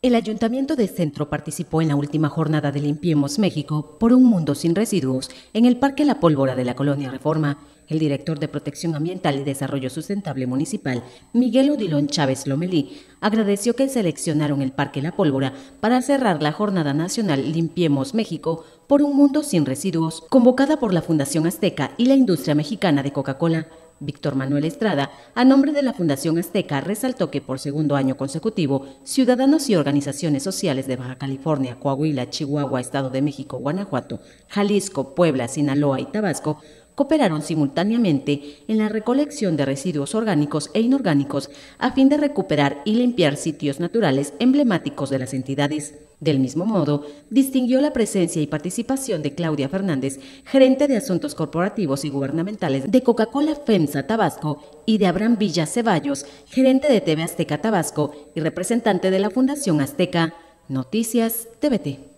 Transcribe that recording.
El Ayuntamiento de Centro participó en la última jornada de Limpiemos México por un mundo sin residuos en el Parque La Pólvora de la Colonia Reforma. El director de Protección Ambiental y Desarrollo Sustentable Municipal, Miguel Odilón Chávez Lomelí, agradeció que seleccionaron el Parque La Pólvora para cerrar la Jornada Nacional Limpiemos México por un mundo sin residuos, convocada por la Fundación Azteca y la industria mexicana de Coca-Cola. Víctor Manuel Estrada, a nombre de la Fundación Azteca, resaltó que por segundo año consecutivo, ciudadanos y organizaciones sociales de Baja California, Coahuila, Chihuahua, Estado de México, Guanajuato, Jalisco, Puebla, Sinaloa y Tabasco cooperaron simultáneamente en la recolección de residuos orgánicos e inorgánicos a fin de recuperar y limpiar sitios naturales emblemáticos de las entidades. Del mismo modo, distinguió la presencia y participación de Claudia Fernández, gerente de Asuntos Corporativos y Gubernamentales de Coca-Cola FEMSA Tabasco, y de Abraham Villa Ceballos, gerente de TV Azteca Tabasco y representante de la Fundación Azteca. Noticias TVT.